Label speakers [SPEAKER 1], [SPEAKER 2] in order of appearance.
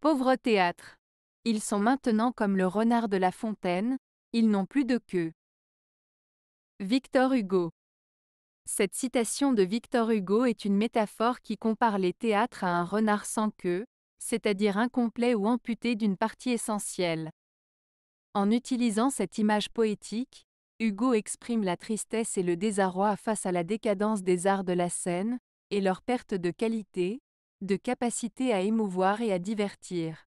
[SPEAKER 1] Pauvre théâtre. Ils sont maintenant comme le renard de la fontaine, ils n'ont plus de queue. Victor Hugo. Cette citation de Victor Hugo est une métaphore qui compare les théâtres à un renard sans queue, c'est-à-dire incomplet ou amputé d'une partie essentielle. En utilisant cette image poétique, Hugo exprime la tristesse et le désarroi face à la décadence des arts de la scène, et leur perte de qualité, de capacité à émouvoir
[SPEAKER 2] et à divertir.